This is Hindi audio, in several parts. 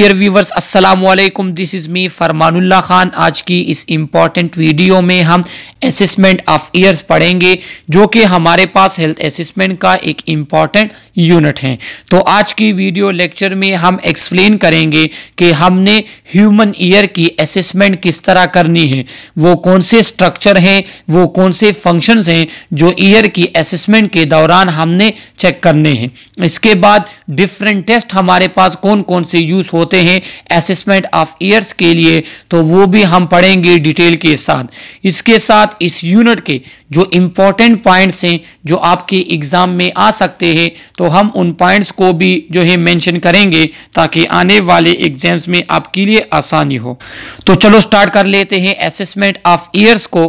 डियर व्यूवर्स अस्सलाम वालेकुम this is me Farmanullah Khan आज की इस इम्पॉर्टेंट वीडियो में हम असेसमेंट ऑफ ईयर्स पढ़ेंगे जो कि हमारे पास हेल्थ असेसमेंट का एक इम्पॉर्टेंट यूनिट है तो आज की वीडियो लेक्चर में हम एक्सप्लेन करेंगे कि हमने ह्यूमन ईयर की असेसमेंट किस तरह करनी है वो कौन से स्ट्रक्चर हैं वो कौन से फंक्शन हैं जो ईयर की असेसमेंट के दौरान हमने चेक करने हैं इसके बाद डिफरेंट टेस्ट हमारे पास कौन कौन से यूज़ होते हैं असेसमेंट ऑफ ईयर्स के लिए तो वो भी हम पढ़ेंगे डिटेल के साथ इसके साथ इस यूनिट के जो इम्पोर्टेंट पॉइंट्स हैं जो आपके एग्ज़ाम में आ सकते हैं तो हम उन पॉइंट्स को भी जो है मेंशन करेंगे ताकि आने वाले एग्जाम्स में आपके लिए आसानी हो तो चलो स्टार्ट कर लेते हैं असेसमेंट ऑफ ईयर्स को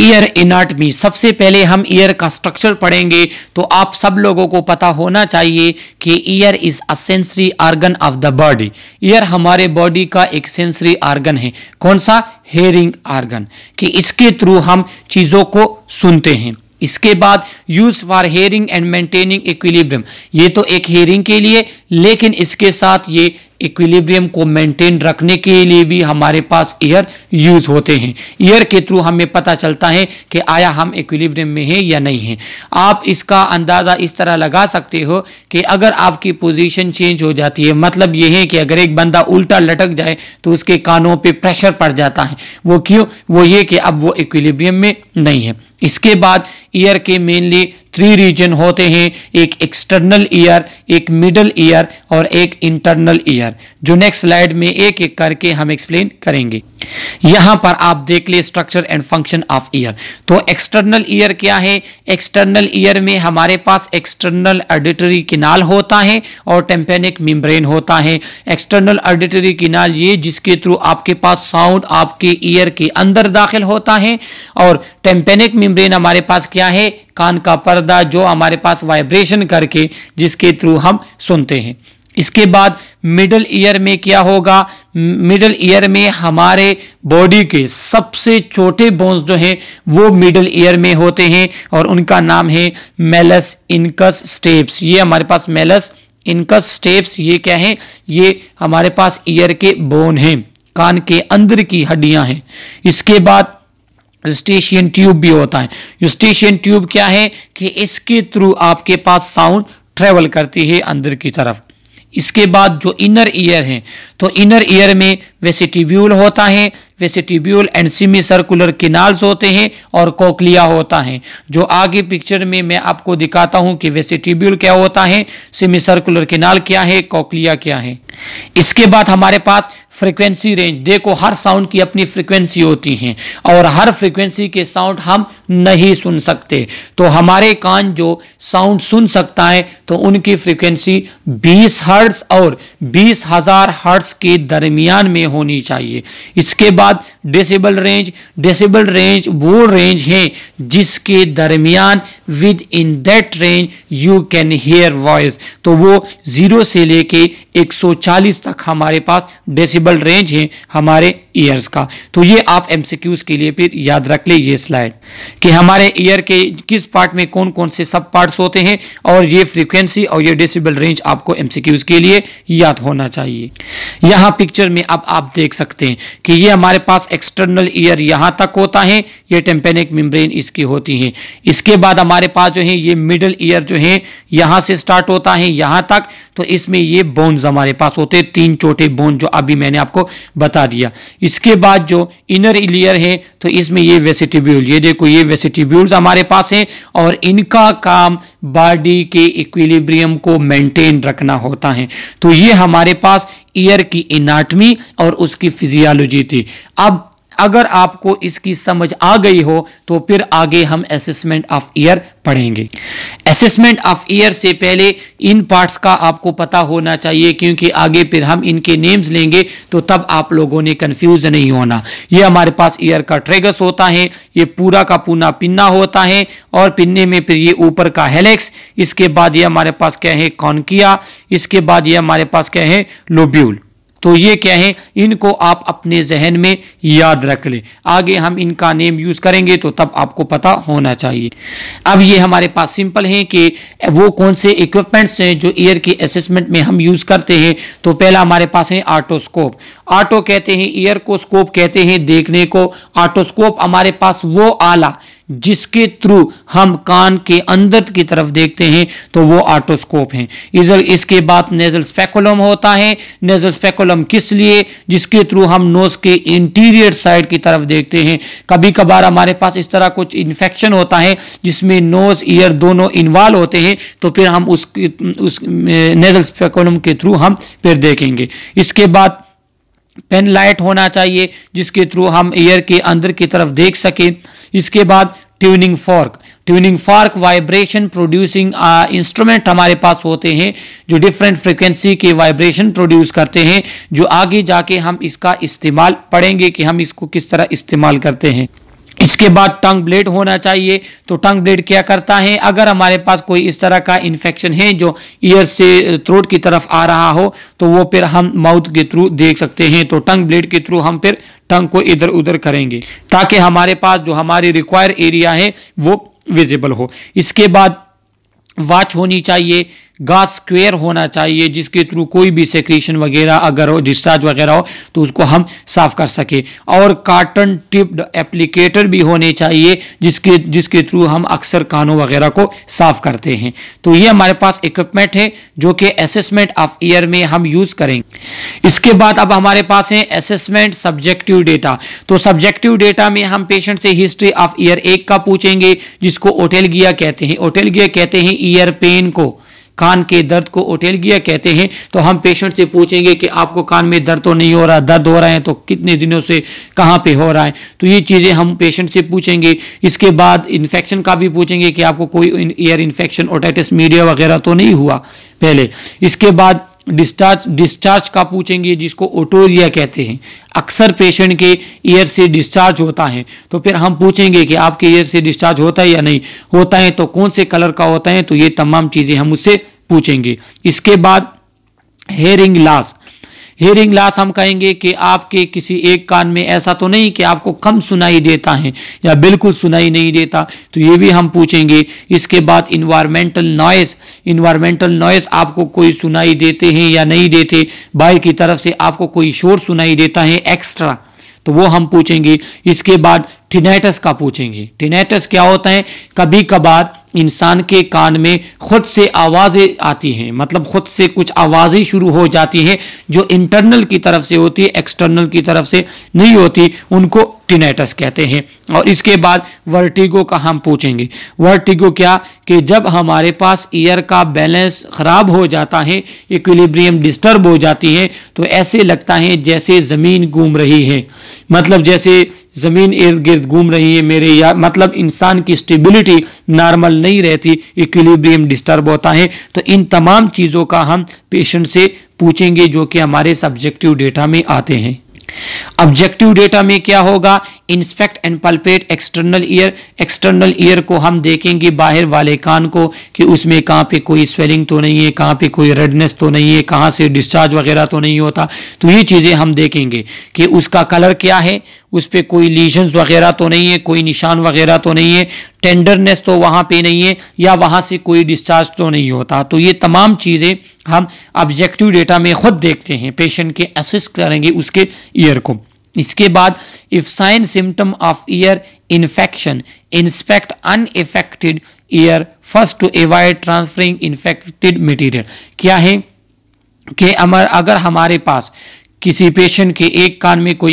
ईयर एनाटमी सबसे पहले हम ईयर का स्ट्रक्चर पढ़ेंगे तो आप सब लोगों को पता होना चाहिए कि ear is a sensory organ of the body ear हमारे बॉडी का एक सेंसरी ऑर्गन है कौन सा हेयरिंग ऑर्गन कि इसके थ्रू हम चीज़ों को सुनते हैं इसके बाद use for hearing and maintaining equilibrium ये तो एक हेयरिंग के लिए लेकिन इसके साथ ये इक्विलिब्रियम को मेंटेन रखने के लिए भी हमारे पास ईयर यूज होते हैं ईयर के थ्रू हमें पता चलता है कि आया हम इक्विलिब्रियम में हैं या नहीं है आप इसका अंदाज़ा इस तरह लगा सकते हो कि अगर आपकी पोजीशन चेंज हो जाती है मतलब यह है कि अगर एक बंदा उल्टा लटक जाए तो उसके कानों पर प्रेशर पड़ जाता है वो क्यों वो ये कि अब वो इक्विलिब्रियम में नहीं है इसके बाद ईयर के मेनली थ्री रीजन होते हैं एक एक्सटर्नल ईयर एक मिडल ईयर और एक इंटरनल ईयर जो नेक्स्ट स्लाइड में एक एक करके हम एक्सप्लेन करेंगे यहां पर आप देख ले structure and function of ear तो एक्सटर्नल ईयर क्या है एक्सटर्नल ईयर में हमारे पास एक्सटर्नल ऑडिटरी किनाल होता है और टेम्पेनिक मिम्ब्रेन होता है एक्सटर्नल ऑडिटरी किनाल ये जिसके थ्रू आपके पास साउंड आपके ईयर के अंदर दाखिल होता है और टेम्पेनिक मिम्ब्रेन हमारे पास क्या है कान का पर्दा जो हमारे पास वाइब्रेशन करके जिसके थ्रू हम सुनते हैं इसके बाद मिडल ईयर में क्या होगा मिडल ईयर में हमारे बॉडी के सबसे छोटे बोन्स जो हैं वो मिडल ईयर में होते हैं और उनका नाम है मेलस इनकस स्टेप्स ये हमारे पास मेलस इनकस स्टेप्स ये क्या है ये हमारे पास ईयर के बोन हैं कान के अंदर की हड्डियां हैं इसके बाद यूस्टेशियन ट्यूब भी होता है यूस्टेशियन ट्यूब क्या है कि इसके थ्रू आपके पास साउंड ट्रेवल करती है अंदर की तरफ इसके बाद जो इनर ईयर है तो इनर ईयर में वेसिटिब्यूल होता है vestibule and semicircular canals होते हैं और कोकलिया होता है जो आगे पिक्चर में मैं आपको दिखाता हूं कि वेसिटिब्यूल क्या होता है सिमी सर्कुलर किनाल क्या है कोकलिया क्या है इसके बाद हमारे पास फ्रीक्वेंसी रेंज देखो हर साउंड की अपनी फ्रीक्वेंसी होती है और हर फ्रीक्वेंसी के साउंड हम नहीं सुन सकते तो हमारे कान जो साउंड सुन सकता है तो उनकी फ्रीक्वेंसी 20 हर्ट्स और 20,000 हर्ट्स के दरमियान में होनी चाहिए इसके बाद डेसिबल रेंज डेसिबल रेंज वो रेंज है जिसके दरमियान within that range you can hear voice तो वो ज़ीरो से लेके 140 तक हमारे पास डेसिबल रेंज है हमारे ईयर्स का तो ये आप एमसीक्यूज के लिए फिर याद रख ले ये स्लाइड कि हमारे ईयर के किस पार्ट में कौन कौन से सब पार्ट्स होते हैं और ये फ्रीक्वेंसी और ये डेसिबल रेंज आपको एमसीक्यूज के लिए याद होना चाहिए यहाँ पिक्चर में अब आप देख सकते हैं कि ये हमारे पास एक्सटर्नल ईयर यहाँ तक होता है ये टेम्पेनिक मेम्ब्रेन इसकी होती है इसके बाद हमारे पास जो है ये मिडल ईयर जो है यहाँ से स्टार्ट होता है यहाँ तक तो इसमें ये बोन्स हमारे पास होते हैं तीन छोटे बोन जो अभी मैंने आपको बता दिया इसके बाद जो इनर इलियर है तो इसमें ये वेसिटिब्यूल ये देखो ये वेसिटिब्यूल्स हमारे पास हैं और इनका काम बॉडी के इक्विलिब्रियम को मेंटेन रखना होता है तो ये हमारे पास ईयर की इनाटमी और उसकी फिजियोलॉजी थी अब अगर आपको इसकी समझ आ गई हो तो फिर आगे हम असेसमेंट ऑफ ईयर पढ़ेंगे असेसमेंट ऑफ ईयर से पहले इन पार्ट्स का आपको पता होना चाहिए क्योंकि आगे फिर हम इनके नेम्स लेंगे तो तब आप लोगों ने कंफ्यूज नहीं होना ये हमारे पास ईयर का ट्रेगस होता है ये पूरा का पूना पिन्ना होता है और पिन्ने में फिर ये ऊपर का हेलेक्स इसके बाद ये हमारे पास क्या है कॉनकिया इसके बाद ये हमारे पास क्या है लोब्यूल तो ये क्या है इनको आप अपने जहन में याद रख लें आगे हम इनका नेम यूज़ करेंगे तो तब आपको पता होना चाहिए अब ये हमारे पास सिंपल है कि वो कौन से इक्विपमेंट्स हैं जो ईयर के असेसमेंट में हम यूज़ करते हैं तो पहला हमारे पास है आर्टोस्कोप आटो कहते हैं ईयर को स्कोप कहते हैं देखने को आटोस्कोप हमारे पास वो आला जिसके थ्रू हम कान के अंदर की तरफ देखते हैं तो वो आटोस्कोप हैं इधर इसके बाद नेजल स्पेकुलम होता है नेजल स्पेकुलम किस लिए जिसके थ्रू हम नोज के इंटीरियर साइड की तरफ देखते हैं कभी कभार हमारे पास इस तरह कुछ इन्फेक्शन होता है जिसमें नोज ईयर दोनों इन्वॉल्व होते हैं तो फिर हम उस, उस नेजल स्पेकुलम के थ्रू हम फिर देखेंगे इसके बाद पेन लाइट होना चाहिए जिसके थ्रू हम एयर के अंदर की तरफ देख सकें इसके बाद tuning fork tuning fork vibration producing instrument हमारे पास होते हैं जो डिफरेंट फ्रिक्वेंसी के वाइब्रेशन प्रोड्यूस करते हैं जो आगे जाके हम इसका इस्तेमाल पढ़ेंगे कि हम इसको किस तरह इस्तेमाल करते हैं इसके बाद टंग ब्लेड होना चाहिए तो टंग ब्लेड क्या करता है अगर हमारे पास कोई इस तरह का इन्फेक्शन है जो ईयर से थ्रोट की तरफ आ रहा हो तो वो फिर हम माउथ के थ्रू देख सकते हैं तो टंग ब्लेड के थ्रू हम फिर टंग को इधर उधर करेंगे ताकि हमारे पास जो हमारी रिक्वायर एरिया है वो विजिबल हो इसके बाद वॉच होनी चाहिए गास स्क्वेयर होना चाहिए जिसके थ्रू कोई भी सेक्रीशन वगैरह अगर हो डिस्चार्ज वगैरह हो तो उसको हम साफ कर सके और कार्टन टिप्ड एप्लीकेटर भी होने चाहिए जिसके जिसके थ्रू हम अक्सर कानों वगैरह को साफ करते हैं तो ये हमारे पास इक्विपमेंट है जो कि असेसमेंट ऑफ ईयर में हम यूज करेंगे इसके बाद अब हमारे पास है असेसमेंट सब्जेक्टिव डेटा तो सब्जेक्टिव डेटा में हम पेशेंट से हिस्ट्री ऑफ ईयर एक का पूछेंगे जिसको ओटेलगिया कहते हैं ओटेलगिया कहते हैं ईयर पेन को कान के दर्द को ओटेलगिया कहते हैं तो हम पेशेंट से पूछेंगे कि आपको कान में दर्द तो नहीं हो रहा दर्द हो रहा है तो कितने दिनों से कहाँ पे हो रहा है तो ये चीज़ें हम पेशेंट से पूछेंगे इसके बाद इन्फेक्शन का भी पूछेंगे कि आपको कोई ईयर इन्फेक्शन ओटाइटिस मीडिया वगैरह तो नहीं हुआ पहले इसके बाद डिस्चार्ज डिस्चार्ज का पूछेंगे जिसको ओटोरिया कहते हैं अक्सर पेशेंट के ईयर से डिस्चार्ज होता है तो फिर हम पूछेंगे कि आपके ईयर से डिस्चार्ज होता है या नहीं होता है तो कौन से कलर का होता है तो ये तमाम चीज़ें हम उससे पूछेंगे इसके बाद हेयरिंग लास्ट हेयरिंग लॉस हम कहेंगे कि आपके किसी एक कान में ऐसा तो नहीं कि आपको कम सुनाई देता है या बिल्कुल सुनाई नहीं देता तो ये भी हम पूछेंगे इसके बाद इन्वायरमेंटल नॉइस इन्वायरमेंटल नॉइस आपको कोई सुनाई देते हैं या नहीं देते बाहर की तरफ से आपको कोई शोर सुनाई देता है एक्स्ट्रा तो वो हम पूछेंगे इसके बाद टिनेटस का पूछेंगे टिनेटस क्या होता है कभी कभार इंसान के कान में खुद से आवाज़ें आती हैं मतलब खुद से कुछ आवाज़ें शुरू हो जाती हैं जो इंटरनल की तरफ से होती है एक्सटर्नल की तरफ से नहीं होती उनको टिनेटस कहते हैं और इसके बाद वर्टिगो का हम पूछेंगे वर्टिगो क्या कि जब हमारे पास ईयर का बैलेंस ख़राब हो जाता है इक्विलिब्रियम डिस्टर्ब हो जाती है तो ऐसे लगता है जैसे ज़मीन घूम रही है मतलब जैसे ज़मीन इर्द गिर्द घूम रही है मेरे या मतलब इंसान की स्टेबिलिटी नॉर्मल नहीं रहती इक्विलिब्रियम डिस्टर्ब होता है तो इन तमाम चीज़ों का हम पेशेंट से पूछेंगे जो कि हमारे सब्जेक्टिव डेटा में आते हैं ऑब्जेक्टिव डेटा में क्या होगा inspect and palpate external ear external ear को हम देखेंगे बाहर वाले कान को कि उसमें कहाँ पे कोई स्वेलिंग तो नहीं है कहाँ पे कोई रेडनेस तो नहीं है कहाँ से डिस्चार्ज वगैरह तो नहीं होता तो ये चीज़ें हम देखेंगे कि उसका कलर क्या है उस पर कोई लीजन्स वगैरह तो नहीं है कोई निशान वगैरह तो नहीं है टेंडरनेस तो वहाँ पे नहीं है या वहाँ से कोई डिस्चार्ज तो नहीं होता तो ये तमाम चीज़ें हम ऑब्जेक्टिव डेटा में खुद देखते हैं पेशेंट के असिस्ट करेंगे उसके ईयर को इसके बाद if sign symptom of ear infection inspect unaffected ear first to avoid transferring infected material क्या है कि अमर अगर हमारे पास किसी पेशेंट के एक कान में कोई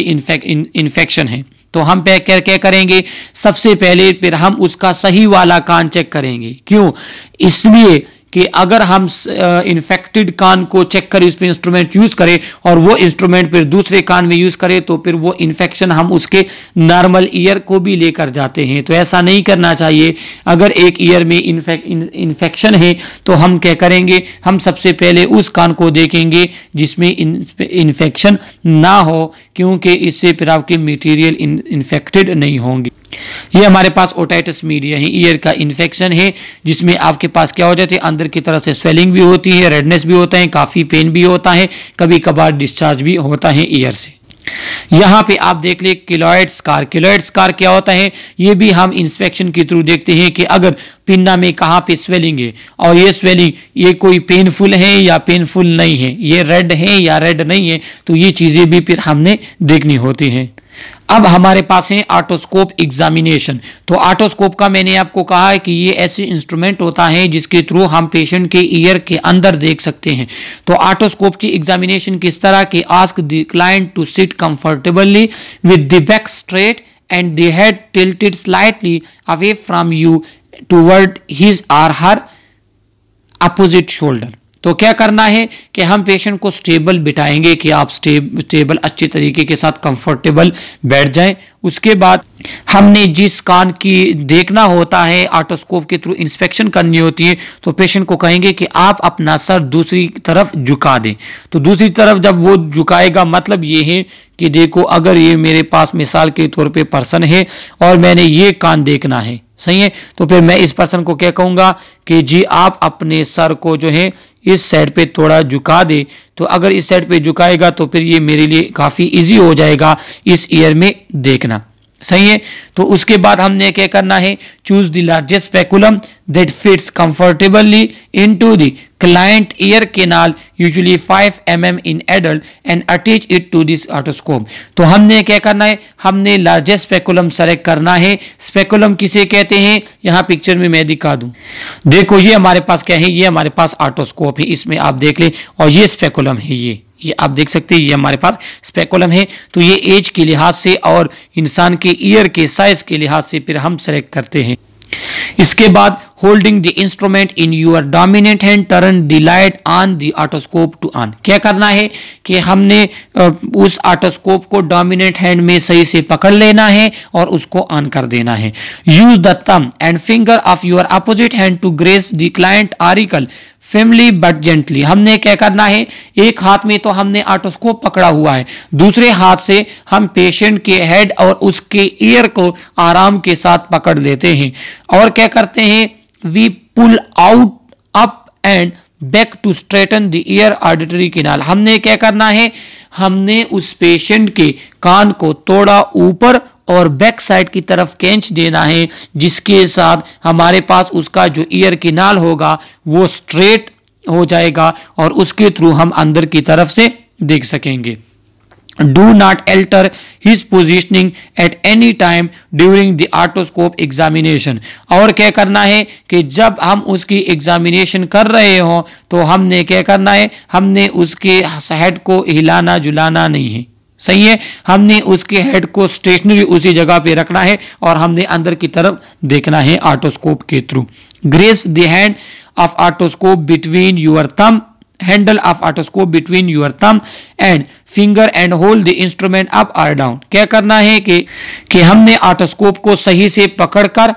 इन्फेक्शन है तो हम पे क्या करेंगे सबसे पहले फिर हम उसका सही वाला कान चेक करेंगे क्यों इसलिए कि अगर हम इन्फेक्टेड कान को चेक करें उस पर इंस्ट्रूमेंट यूज करें और वो इंस्ट्रूमेंट फिर दूसरे कान में यूज करें तो फिर वो इन्फेक्शन हम उसके नॉर्मल ईयर को भी लेकर जाते हैं तो ऐसा नहीं करना चाहिए अगर एक ईयर में इन्फेक्शन है तो हम क्या करेंगे हम सबसे पहले उस कान को देखेंगे जिसमें इन्फेक्शन ना हो क्योंकि इससे फिर आपके मटीरियल इन्फेक्टेड नहीं होंगे ये हमारे पास ओटाइटस मीडिया है ईयर का इन्फेक्शन है जिसमें आपके पास क्या हो जाती है अंदर की तरफ से स्वेलिंग भी होती है रेडनेस भी होता है काफ़ी पेन भी होता है कभी कभार डिस्चार्ज भी होता है ईयर से यहाँ पे आप देख ले किलोइड स्कार किलोइड स्कार क्या होता है ये भी हम इंस्पेक्शन के थ्रू देखते हैं कि अगर पिन्ना में कहां पे स्वेलिंग है और ये स्वेलिंग ये कोई पेनफुल है या पेनफुल नहीं है ये रेड है या रेड नहीं है तो ये चीज़ें भी फिर हमने देखनी होती हैं अब हमारे पास है आटोस्कोप एग्जामिनेशन तो आटोस्कोप का मैंने आपको कहा है कि ये ऐसे इंस्ट्रूमेंट होता है जिसके थ्रू हम पेशेंट के ईयर के अंदर देख सकते हैं तो आटोस्कोप की एग्जामिनेशन किस तरह के ask the client to sit comfortably with the back straight and the head tilted slightly away from you toward his or her opposite shoulder तो क्या करना है कि हम पेशेंट को स्टेबल बिठाएंगे कि आप स्टेबल अच्छे तरीके के साथ कंफर्टेबल बैठ जाएं उसके बाद हमने जिस कान की देखना होता है आटोस्कोप के थ्रू इंस्पेक्शन करनी होती है तो पेशेंट को कहेंगे कि आप अपना सर दूसरी तरफ झुका दें तो दूसरी तरफ जब वो झुकाएगा मतलब ये है कि देखो अगर ये मेरे पास मिसाल के तौर पे पर्सन है और मैंने ये कान देखना है सही है तो फिर मैं इस पर्सन को क्या कहूंगा कि जी आप अपने सर को जो है इस साइड पे थोड़ा झुका दे तो अगर इस साइड पे झुकाएगा तो फिर ये मेरे लिए काफ़ी इजी हो जाएगा इस ईयर में देखना सही है तो उसके बाद हमने क्या करना है choose the largest speculum that fits comfortably into the client ear canal usually 5 mm in adult and attach it to this otoscope तो हमने क्या करना है हमने लार्जेस्ट स्पेकुलम सेलेक्ट करना है स्पेकुलम किसे कहते हैं यहाँ पिक्चर में मैं दिखा दूं देखो ये हमारे पास क्या है ये हमारे पास ऑटोस्कोप है इसमें आप देख ले और ये स्पेकुलम है ये ये आप देख सकते हैं ये हमारे पास स्पेकुलम है तो ये एज के लिहाज से और इंसान के ईयर के साइज के लिहाज से फिर हम सेलेक्ट करते हैं इसके बाद holding the instrument in your dominant hand turn the light on the otoscope to on क्या करना है कि हमने उस ऑटोस्कोप को डोमिनेंट हैंड में सही से पकड़ लेना है और उसको ऑन कर देना है use the thumb and finger of your opposite hand to grasp the client auricle firmly but gently हमने क्या करना है एक हाथ में तो हमने आटोस्कोप पकड़ा हुआ है दूसरे हाथ से हम पेशेंट के हेड और उसके ईयर को आराम के साथ पकड़ लेते हैं और क्या करते हैं we pull out up and back to straighten the ear auditory canal हमने क्या करना है हमने उस पेशेंट के कान को थोड़ा ऊपर और बैक साइड की तरफ कैंच देना है जिसके साथ हमारे पास उसका जो ईयर किनाल होगा वो स्ट्रेट हो जाएगा और उसके थ्रू हम अंदर की तरफ से देख सकेंगे do not alter his positioning at any time during the otoscope examination और क्या करना है कि जब हम उसकी एग्जामिनेशन कर रहे हों तो हमने क्या करना है हमने उसके हेड को हिलाना जुलाना नहीं है सही है हमने उसके हेड को स्टेशनरी उसी जगह पे रखना है और हमने अंदर की तरफ देखना है ऑटोस्कोप के through grasp the hand of otoscope between your thumb handle of otoscope between your thumb and finger and hold the instrument up or down क्या करना है कि कि हमने ऑटोस्कोप को सही से पकड़कर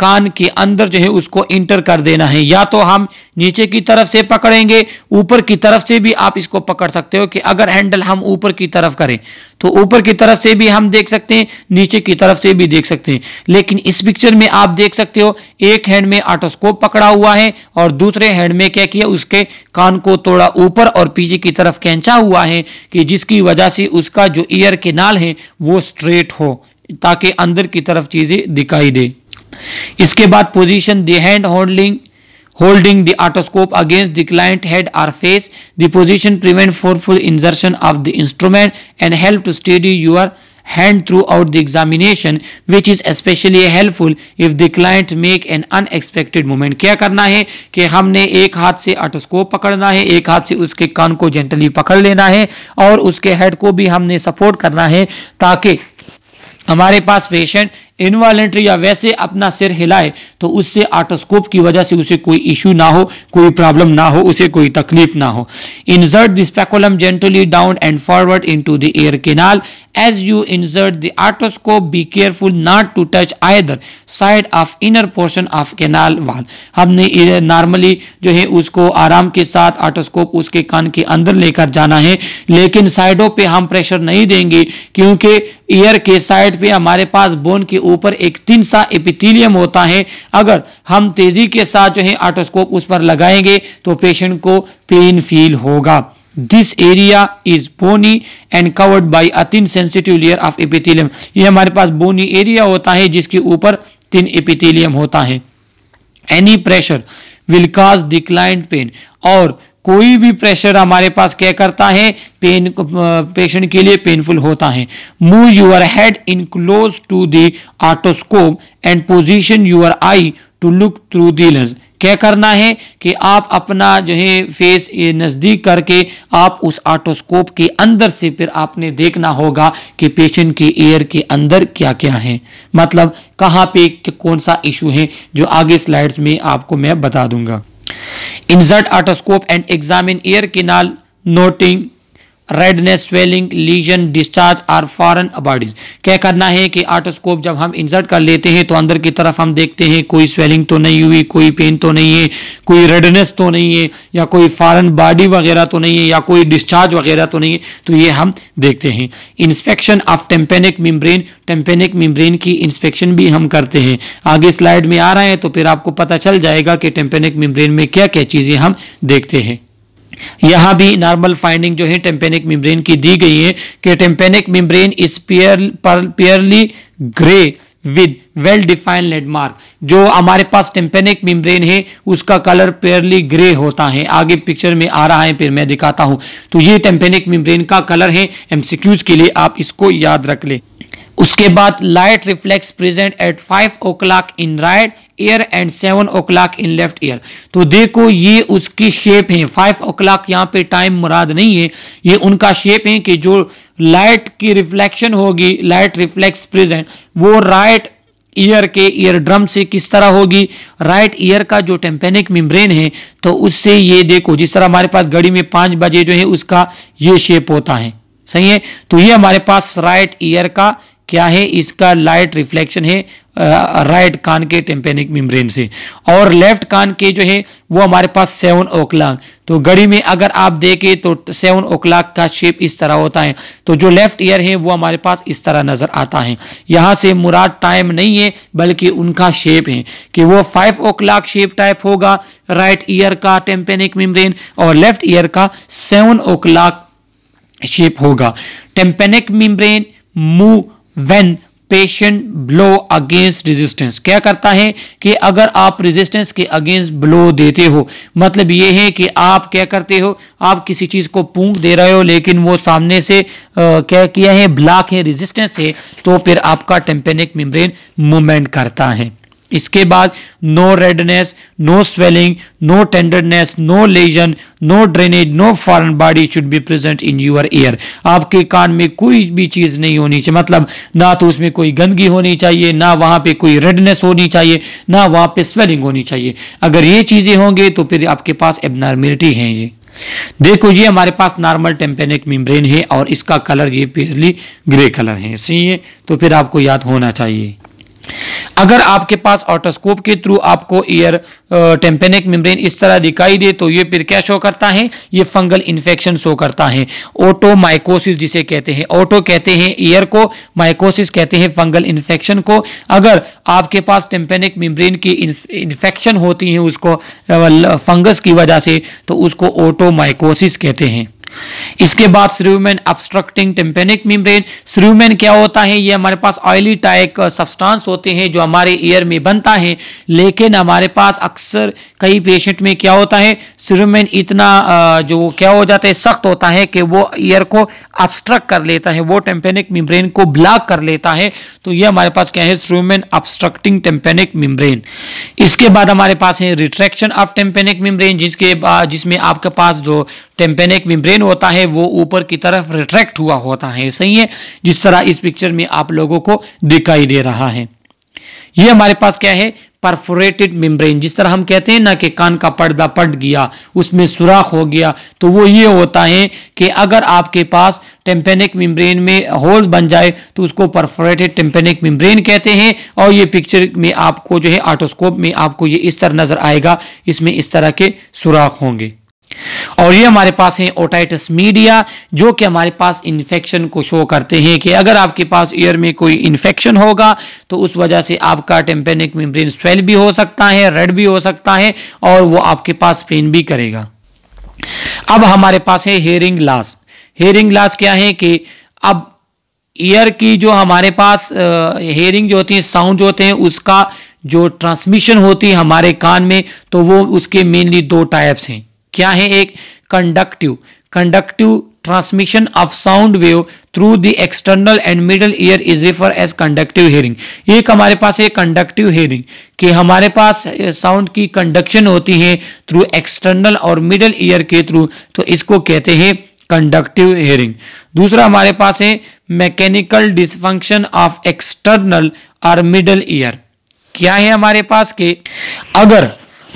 कान के अंदर जो है उसको इंटर कर देना है या तो हम नीचे की तरफ से पकड़ेंगे ऊपर की तरफ से भी आप इसको पकड़ सकते हो कि अगर हैंडल हम ऊपर की तरफ करें तो ऊपर की तरफ से भी हम देख सकते हैं नीचे की तरफ से भी देख सकते हैं लेकिन इस पिक्चर में आप देख सकते हो एक हैंड में आटोस्कोप पकड़ा हुआ है और दूसरे हैंड में क्या किया उसके कान को थोड़ा ऊपर और पीछे की तरफ खेचा हुआ है कि जिसकी वजह से उसका जो ईयर के नाल है वो स्ट्रेट हो ताकि अंदर की तरफ चीजें दिखाई दे इसके बाद position the hand holding holding the otoscope against the client head or face the position prevent forceful insertion of the instrument and help to steady your hand throughout the examination which is especially helpful if the client make an unexpected moment क्या करना है कि हमने एक हाथ से ऑटोस्कोप पकड़ना है एक हाथ से उसके कान को जेंटली पकड़ लेना है और उसके हेड को भी हमने सपोर्ट करना है ताकि हमारे पास पेशेंट इनवॉलेंट्री या वैसे अपना सिर हिलाए तो उससे आटोस्कोप की वजह से उसे कोई इश्यू ना हो कोई प्रॉब्लम ना हो उसे कोई तकलीफ ना हो insert the speculum gently down and forward into the ear canal as you insert the otoscope be careful not to touch either side of inner portion of canal wall हमने नॉर्मली जो है उसको आराम के साथ आटोस्कोप उसके कान के अंदर लेकर जाना है लेकिन साइडों पर हम प्रेशर नहीं देंगे क्योंकि ईयर के साइड पर हमारे पास बोन की ऊपर एक तीन सा एपिथीलियम होता है अगर हम तेजी के साथ जो है आटोस्कोप उस पर लगाएंगे तो पेशेंट को पेन फील होगा this area is bony and covered by a thin sensitive layer of epithelium ये हमारे पास बोनी एरिया होता है जिसके ऊपर तीन एपिथीलियम होता है any pressure will cause the client pain और कोई भी प्रेशर हमारे पास क्या करता है पेन पेशेंट के लिए पेनफुल होता है move your head in close to the otoscope and position your eye to look through the lens क्या करना है कि आप अपना जो है फेस नज़दीक करके आप उस ऑटोस्कोप के अंदर से फिर आपने देखना होगा कि पेशेंट के एयर के अंदर क्या क्या है मतलब कहाँ पे कौन सा इशू है जो आगे स्लाइड्स में आपको मैं बता दूंगा insert otoscope and examine ear canal noting redness swelling lesion discharge or foreign bodies क्या करना है कि आर्टोस्कोप जब हम इंसर्ट कर लेते हैं तो अंदर की तरफ हम देखते हैं कोई स्वेलिंग तो नहीं हुई कोई पेन तो नहीं है कोई रेडनेस तो नहीं है या कोई फॉरन बॉडी वगैरह तो नहीं है या कोई डिस्चार्ज वगैरह तो नहीं है तो ये हम देखते हैं inspection of tympanic membrane tympanic membrane की इंस्पेक्शन भी हम करते हैं आगे स्लाइड में आ रहे हैं तो फिर आपको पता चल जाएगा कि टेम्पेनिक मिम्ब्रेन में क्या क्या चीज़ें हम देखते हैं यहाँ भी नॉर्मल फाइंडिंग जो है टेम्पेनिक मिम्ब्रेन की दी गई है कि tympanic membrane is pearl pearly grey with well defined landmark जो हमारे पास टेम्पेनिक मिम्ब्रेन है उसका कलर पेयरली ग्रे होता है आगे पिक्चर में आ रहा है फिर मैं दिखाता हूं तो ये टेम्पेनिक मिम्ब्रेन का कलर है एमसीक्यूज के लिए आप इसको याद रख लें उसके बाद light reflex present at five o'clock in right ear and seven o'clock in left ear तो देखो ये उसकी शेप है फाइव ओ क्लाक यहाँ पे टाइम मुराद नहीं है ये उनका शेप है कि जो लाइट की रिफ्लेक्शन होगी लाइट रिफ्लेक्स प्रेजेंट वो राइट ईयर के ईयर ड्रम से किस तरह होगी राइट ईयर का जो टेम्पेनिक मेम्ब्रेन है तो उससे ये देखो जिस तरह हमारे पास घड़ी में पांच बजे जो है उसका ये शेप होता है सही है तो ये हमारे पास राइट ईयर का क्या है इसका लाइट रिफ्लेक्शन है राइट कान के टेम्पेनिक मेम्ब्रेन से और लेफ्ट कान के जो है वो हमारे पास सेवन ओ तो घड़ी में अगर आप देखें तो सेवन ओ का शेप इस तरह होता है तो जो लेफ्ट ईयर है वो हमारे पास इस तरह नज़र आता है यहाँ से मुराद टाइम नहीं है बल्कि उनका शेप है कि वो फाइव ओ शेप टाइप होगा राइट ईयर का टेम्पेनिक मेम्ब्रेन और लेफ्ट ईयर का सेवन ओ शेप होगा टेम्पेनिक मेम्ब्रेन मुंह when patient blow against resistance क्या करता है कि अगर आप रेजिस्टेंस के अगेंस्ट ब्लो देते हो मतलब ये है कि आप क्या करते हो आप किसी चीज को पूंक दे रहे हो लेकिन वो सामने से आ, क्या किया है ब्लॉक है रेजिस्टेंस है तो फिर आपका टेम्पेनिक मेम्ब्रेन मूवमेंट करता है इसके बाद no redness no swelling no tenderness no lesion no drainage no foreign body should be present in your ear आपके कान में कोई भी चीज़ नहीं होनी चाहिए मतलब ना तो उसमें कोई गंदगी होनी चाहिए ना वहां पे कोई रेडनेस होनी चाहिए ना वहां पे स्वेलिंग होनी चाहिए अगर ये चीज़ें होंगे तो फिर आपके पास एबनॉर्मिलिटी है ये देखो ये हमारे पास नॉर्मल टेम्पेनिक मेम्ब्रेन है और इसका कलर ये प्योरली ग्रे कलर है सही है तो फिर आपको याद होना चाहिए अगर आपके पास ऑटोस्कोप के थ्रू आपको ईयर टेम्पेनिक मेम्ब्रेन इस तरह दिखाई दे तो ये फिर क्या शो करता है ये फंगल इन्फेक्शन शो करता है माइकोसिस जिसे कहते हैं ऑटो कहते हैं ईयर को माइकोसिस कहते हैं फंगल इन्फेक्शन को अगर आपके पास टेम्पेनिक मेम्ब्रेन की इन्फेक्शन होती है उसको फंगस की वजह से तो उसको माइकोसिस कहते हैं इसके बाद सिरूमेन अब्सट्रक्टिंग टेम्पेनिक मिम्ब्रेन सिरूमेन क्या होता है ये हमारे पास ऑयली टाइप सब्सटेंस होते हैं जो हमारे ईयर में बनता है लेकिन हमारे पास अक्सर कई पेशेंट में क्या होता है सिरूमेन इतना जो क्या हो जाता है सख्त होता है कि वो ईयर को अब्स्ट्रक्ट कर लेता है वो टेम्पेनिक मिम्ब्रेन को ब्लॉक कर लेता है तो ये हमारे पास क्या है सिरूमेन अब्सट्रक्टिंग टेम्पेनिक मिम्ब्रेन इसके बाद हमारे पास है रिट्रैक्शन ऑफ टेम्पेनिक मिम्ब्रेन जिसके जिसमें आपके पास जो टेम्पेनिक मिम्ब्रेन होता है वो ऊपर की तरफ रिट्रैक्ट हुआ होता है सही है जिस तरह इस पिक्चर में आप लोगों को दिखाई दे रहा है ये हमारे पास क्या है परफोरेटेड मेम्ब्रेन जिस तरह हम कहते हैं ना कि कान का पर्दा पट गया उसमें सुराख हो गया तो वो ये होता है कि अगर आपके पास टेम्पेनिक मेम्ब्रेन में होल बन जाए तो उसको परफोरेटेड टेम्पेनिक मेम्ब्रेन कहते हैं और ये पिक्चर में आपको जो है आटोस्कोप में आपको ये इस तरह नजर आएगा इसमें इस तरह के सुराख होंगे और ये हमारे पास है ओटाइटिस मीडिया जो कि हमारे पास इन्फेक्शन को शो करते हैं कि अगर आपके पास ईयर में कोई इन्फेक्शन होगा तो उस वजह से आपका टेम्पेनिक मेम्ब्रेन स्वेल भी हो सकता है रेड भी हो सकता है और वो आपके पास पेन भी करेगा अब हमारे पास है हेयरिंग लॉस हेयरिंग लॉस क्या है कि अब ईयर की जो हमारे पास हेयरिंग जो होती है साउंड जो होते हैं उसका जो ट्रांसमिशन होती है हमारे कान में तो वो उसके मेनली दो टाइप्स हैं क्या है एक conductive conductive transmission of sound wave through the external and middle ear is refer as conductive hearing एक हमारे पास है कंडक्टिव हेयरिंग कि हमारे पास साउंड की कंडक्शन होती है थ्रू एक्सटर्नल और मिडल ईयर के थ्रू तो इसको कहते हैं कंडक्टिव हेयरिंग दूसरा हमारे पास है मैकेनिकल डिसफंक्शन ऑफ एक्सटर्नल और मिडल ईयर क्या है हमारे पास के अगर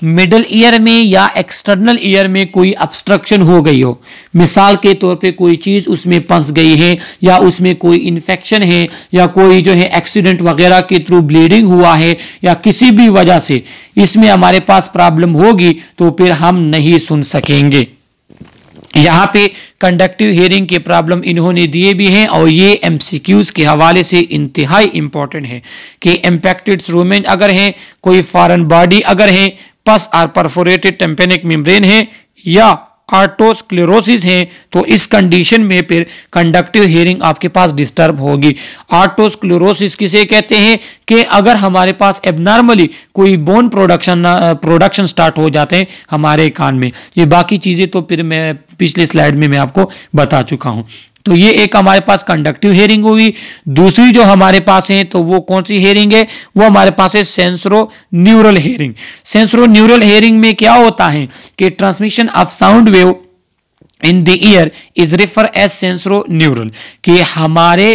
मिडल ईयर में या एक्सटर्नल ईयर में कोई ऑब्स्ट्रक्शन हो गई हो मिसाल के तौर पे कोई चीज़ उसमें फंस गई है या उसमें कोई इन्फेक्शन है या कोई जो है एक्सीडेंट वगैरह के थ्रू ब्लीडिंग हुआ है या किसी भी वजह से इसमें हमारे पास प्रॉब्लम होगी तो फिर हम नहीं सुन सकेंगे यहाँ पे कंडक्टिव हेयरिंग के प्रॉब्लम इन्होंने दिए भी हैं और ये एमसीक्यूज के हवाले से इंतहाई इंपॉर्टेंट है कि इम्पेक्टेड स्ट्रूमेंट अगर हैं कोई फॉरेन बॉडी अगर हैं पस आर परफोरेटेड टेम्पेनिक मेम्ब्रेन है या आर्टोस्क्लेरोसिस है तो इस कंडीशन में फिर कंडक्टिव हेयरिंग आपके पास डिस्टर्ब होगी आर्टोस्क्लेरोसिस किसे कहते हैं कि अगर हमारे पास एबनॉर्मली कोई बोन प्रोडक्शन प्रोडक्शन स्टार्ट हो जाते हैं हमारे कान में ये बाकी चीज़ें तो फिर मैं पिछले स्लाइड में मैं आपको बता चुका हूं तो ये एक हमारे पास कंडक्टिव हेयरिंग हुई दूसरी जो हमारे पास है तो वो कौन सी हेयरिंग है वो हमारे पास है sensorineural hearing sensorineural hearing में क्या होता है कि transmission of sound wave in the ear is refer as sensorineural कि हमारे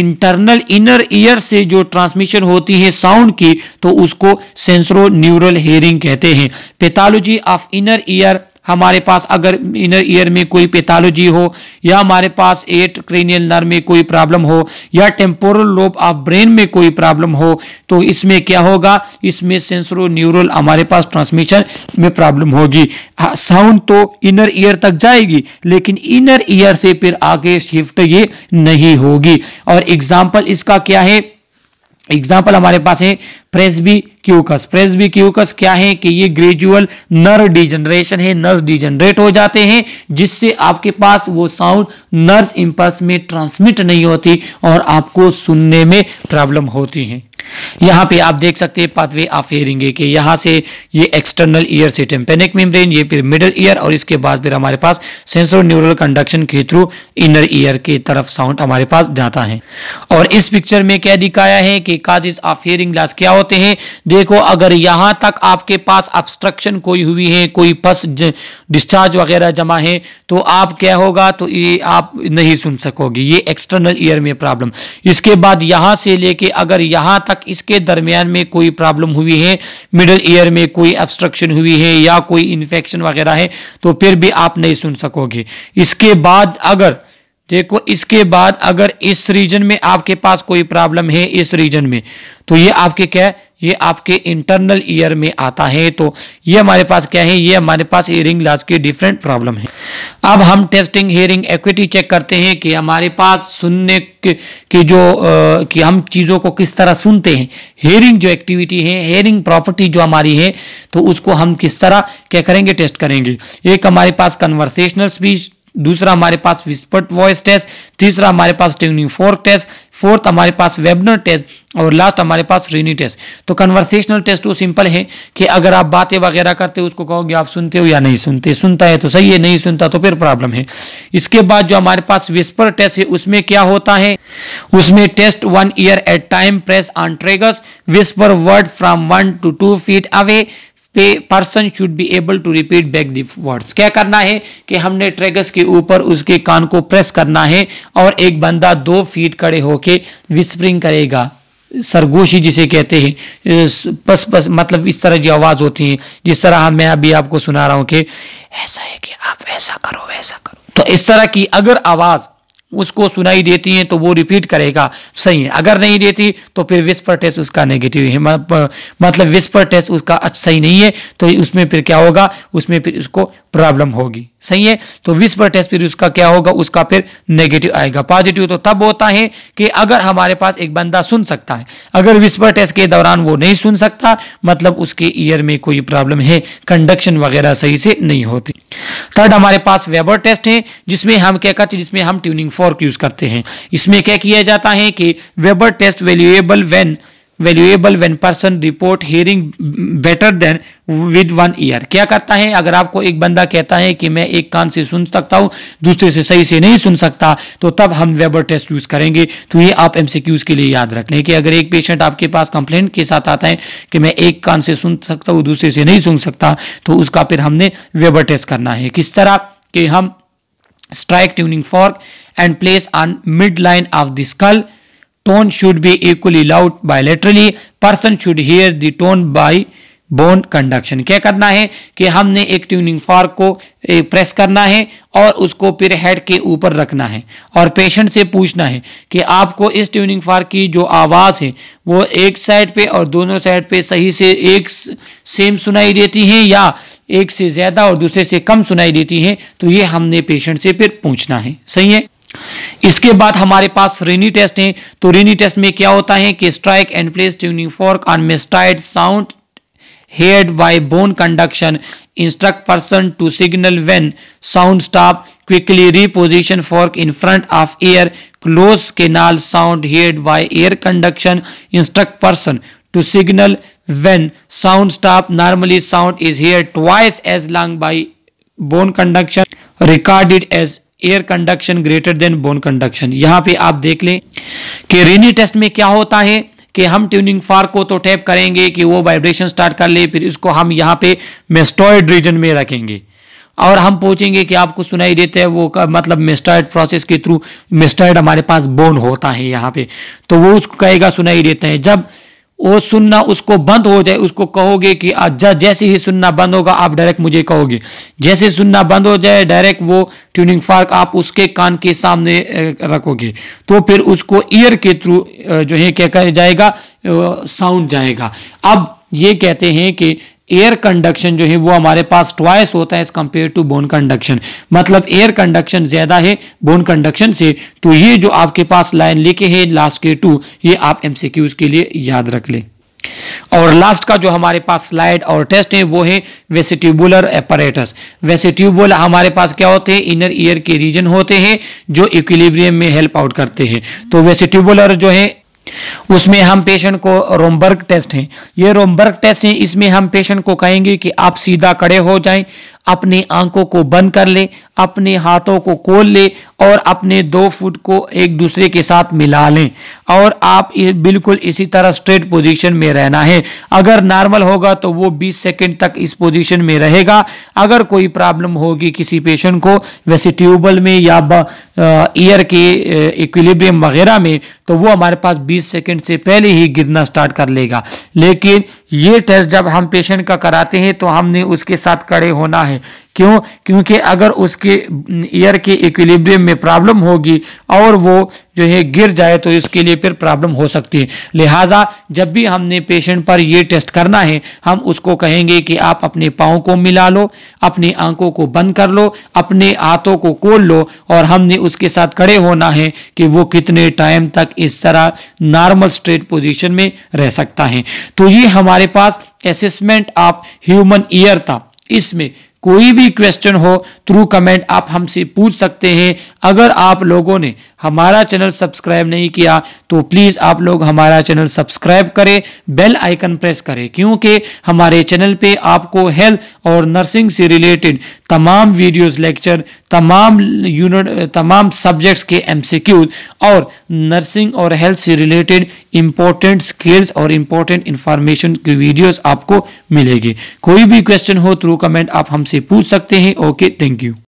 इंटरनल इनर ईयर से जो ट्रांसमिशन होती है साउंड की तो उसको सेंसरो न्यूरल हेयरिंग कहते हैं पैथोलॉजी ऑफ इनर ईयर हमारे पास अगर इनर ईयर में कोई पैथोलॉजी हो या हमारे पास एट क्रेनियल नर में कोई प्रॉब्लम हो या टेम्पोरल लोब ऑफ ब्रेन में कोई प्रॉब्लम हो तो इसमें क्या होगा इसमें सेंसरो न्यूरल हमारे पास ट्रांसमिशन में प्रॉब्लम होगी साउंड हाँ, तो इनर ईयर तक जाएगी लेकिन इनर ईयर से फिर आगे शिफ्ट ये नहीं होगी और एग्जाम्पल इसका क्या है एग्जाम्पल हमारे पास है प्रेस भी क्यूकस प्रेस भी क्यूकस क्या है कि ये ग्रेजुअल नर डिजनरेशन है नर्स डिजनरेट हो जाते हैं जिससे आपके पास वो साउंड नर्स इंपल्स में ट्रांसमिट नहीं होती और आपको सुनने में प्रॉब्लम होती है यहां पे आप देख सकते हैं पाथवे ऑफ हेयरिंग के यहां से ये एक्सटर्नल ईयर से टेम्पेनिक मेम्ब्रेन ये फिर मिडिल ईयर और इसके बाद फिर हमारे पास सेंसर न्यूरल कंडक्शन के थ्रू इनर ईयर के तरफ साउंड हमारे पास जाता है और इस पिक्चर में क्या दिखाया है कि काजेज ऑफ हेयरिंग लॉस क्या होते हैं देखो अगर यहां तक आपके पास ऑब्स्ट्रक्शन कोई हुई है कोई फस डिस्चार्ज वगैरह जमा है तो आप क्या होगा तो ये आप नहीं सुन सकोगे ये एक्सटर्नल ईयर में प्रॉब्लम इसके बाद यहां से लेके अगर यहां तक इसके दरमियान में कोई प्रॉब्लम हुई है मिडल ईयर में कोई ऑब्स्ट्रक्शन हुई है या कोई इन्फेक्शन वगैरह है तो फिर भी आप नहीं सुन सकोगे इसके बाद अगर देखो इसके बाद अगर इस रीजन में आपके पास कोई प्रॉब्लम है इस रीजन में तो ये आपके क्या है ये आपके इंटरनल ईयर में आता है तो ये हमारे पास क्या है ये हमारे पास ईयरिंग लॉस की डिफरेंट प्रॉब्लम है अब हम टेस्टिंग हियरिंग एक्विटी चेक करते हैं कि हमारे पास सुनने की जो आ, कि हम चीज़ों को किस तरह सुनते हैं हेयरिंग जो एक्टिविटी है हेयरिंग प्रॉपर्टी जो हमारी है तो उसको हम किस तरह क्या करेंगे टेस्ट करेंगे एक हमारे पास कन्वर्सेशनल स्पीच दूसरा हमारे पास विस्पट वॉइस टेस्ट तीसरा हमारे पास ट्यूनिंग फोर्क टेस्ट फोर्थ हमारे पास वेबनर टेस्ट और लास्ट हमारे पास रिनी टेस्ट तो कन्वर्सेशनल टेस्ट वो सिंपल है कि अगर आप बातें वगैरह करते हो उसको कहोगे आप सुनते हो या नहीं सुनते सुनता है तो सही है नहीं सुनता तो फिर प्रॉब्लम है इसके बाद जो हमारे पास विस्पर टेस्ट है उसमें क्या होता है उसमें test one ear at time press on tragus whisper word from one two two feet away पे person should be able to repeat back the words क्या करना है कि हमने ट्रेगस के ऊपर उसके कान को प्रेस करना है और एक बंदा दो फीट खड़े होके विस्परिंग करेगा सरगोशी जिसे कहते हैं पस पस मतलब इस तरह की आवाज़ होती है जिस तरह हाँ मैं अभी आपको सुना रहा हूँ कि ऐसा है कि आप वैसा करो वैसा करो तो इस तरह की अगर आवाज़ उसको सुनाई देती हैं तो वो रिपीट करेगा सही है अगर नहीं देती तो फिर विस्पर टेस्ट उसका नेगेटिव है मतलब विस्पर टेस्ट उसका अच्छा सही नहीं है तो उसमें फिर क्या होगा उसमें फिर उसको प्रॉब्लम होगी सही है तो विस्पर टेस्ट फिर उसका क्या होगा उसका फिर नेगेटिव आएगा पॉजिटिव तो तब होता है कि अगर हमारे पास एक बंदा सुन सकता है अगर विस्पर टेस्ट के दौरान वो नहीं सुन सकता मतलब उसके ईयर में कोई प्रॉब्लम है कंडक्शन वगैरह सही से नहीं होती थर्ड हमारे पास वेबर टेस्ट है जिसमें हम क्या करते जिसमें हम ट्यूनिंग फॉर्क यूज करते हैं इसमें क्या किया जाता है कि Weber test valuable when valuable when person report hearing better than with one ear क्या करता है अगर आपको एक बंदा कहता है कि मैं एक कान से सुन सकता हूं दूसरे से सही से नहीं सुन सकता तो तब हम वेबर टेस्ट यूज करेंगे तो ये आप एम के लिए याद रख लें कि अगर एक पेशेंट आपके पास कंप्लेंट के साथ आता है कि मैं एक कान से सुन सकता हूँ दूसरे से नहीं सुन सकता तो उसका फिर हमने वेबर टेस्ट करना है किस तरह कि हम strike tuning fork and place on midline of the skull. Tone should be equally loud bilaterally. Person should hear the tone by bone conduction क्या करना है कि हमने एक ट्यूनिंग फॉर्क को प्रेस करना है और उसको फिर हेड के ऊपर रखना है और पेशेंट से पूछना है कि आपको इस ट्यूनिंग फॉर्क की जो आवाज़ है वो एक साइड पे और दोनों साइड पे सही से एक सेम सुनाई देती है या एक से ज़्यादा और दूसरे से कम सुनाई देती है तो ये हमने पेशेंट से फिर पूछना है सही है इसके बाद हमारे पास रेनी टेस्ट है तो रेनी टेस्ट में क्या होता है कि strike and place tuning fork on mastoid sound heard by bone conduction instruct person to signal when sound stop quickly reposition fork in front of ear close के नाल sound heard by air conduction instruct person to signal when sound stop normally sound is hear twice as long by bone conduction recorded as air conduction greater than bone conduction यहां पे आप देख लें कि रेनी टेस्ट में क्या होता है कि हम ट्यूनिंग फार को तो टैप करेंगे कि वो वाइब्रेशन स्टार्ट कर ले फिर इसको हम यहाँ पे मेस्टोइड रीजन में रखेंगे और हम पूछेंगे कि आपको सुनाई देते हैं वो का, मतलब मेस्टाइड प्रोसेस के थ्रू मेस्टाइड हमारे पास बोन होता है यहाँ पे तो वो उसको कहेगा सुनाई देता है जब वो सुनना उसको बंद हो जाए उसको कहोगे कि अज्जा जैसे ही सुनना बंद होगा आप डायरेक्ट मुझे कहोगे जैसे सुनना बंद हो जाए डायरेक्ट वो ट्यूनिंग फार्क आप उसके कान के सामने रखोगे तो फिर उसको ईयर के थ्रू जो है क्या कहा जाएगा साउंड जाएगा अब ये कहते हैं कि एयर कंडक्शन जो है वो हमारे पास ट्वाइस होता है as compare to bone conduction मतलब एयर कंडक्शन ज्यादा है बोन कंडक्शन से तो ये जो आपके पास लाइन लिखे है लास्ट के टू ये आप एमसीक्यूज के लिए याद रख ले और लास्ट का जो हमारे पास स्लाइड और टेस्ट है वो है वेसिट्यूबुलर एपरेटस वेसिट्यूबुल हमारे पास क्या होते हैं इनर ईयर के रीजन होते हैं जो इक्विलिब्रियम में हेल्प आउट करते हैं तो वेसिट्यूबुलर जो है उसमें हम पेशेंट को रोमबर्ग टेस्ट है ये रोमबर्ग टेस्ट है इसमें हम पेशेंट को कहेंगे कि आप सीधा खड़े हो जाएं अपने आंखों को बंद कर ले अपने हाथों को खोल ले और अपने दो फुट को एक दूसरे के साथ मिला लें और आप बिल्कुल इसी तरह स्ट्रेट पोजीशन में रहना है अगर नॉर्मल होगा तो वो 20 सेकंड तक इस पोजीशन में रहेगा अगर कोई प्रॉब्लम होगी किसी पेशेंट को वैसे ट्यूबल में या ईयर के इक्विलिब्रियम वगैरह में तो वो हमारे पास 20 सेकंड से पहले ही गिरना स्टार्ट कर लेगा लेकिन ये टेस्ट जब हम पेशेंट का कराते हैं तो हमने उसके साथ खड़े होना है है क्यों क्योंकि अगर उसके ईयर के इक्विलिब्रियम में प्रॉब्लम होगी और वो जो है गिर जाए तो इसके लिए फिर प्रॉब्लम हो सकती है लिहाजा जब भी हमने पेशेंट पर ये टेस्ट करना है हम उसको कहेंगे कि आप अपने पाँव को मिला लो अपनी आंखों को बंद कर लो अपने हाथों को खोल लो और हमने उसके साथ खड़े होना है कि वो कितने टाइम तक इस तरह नॉर्मल स्ट्रेट पोजिशन में रह सकता है तो ये हमारे पास असेसमेंट ऑफ ह्यूमन ईयर था इसमें कोई भी क्वेश्चन हो थ्रू कमेंट आप हमसे पूछ सकते हैं अगर आप लोगों ने हमारा चैनल सब्सक्राइब नहीं किया तो प्लीज़ आप लोग हमारा चैनल सब्सक्राइब करें बेल आइकन प्रेस करें क्योंकि हमारे चैनल पे आपको हेल्थ और नर्सिंग से रिलेटेड तमाम वीडियोस लेक्चर तमाम यूनिट तमाम सब्जेक्ट्स के एमसीक्यूज और नर्सिंग और हेल्थ से रिलेटेड इंपॉर्टेंट स्किल्स और इंपॉर्टेंट इंफॉर्मेशन की वीडियोस आपको मिलेगी कोई भी क्वेश्चन हो थ्रू कमेंट आप हमसे पूछ सकते हैं ओके थैंक यू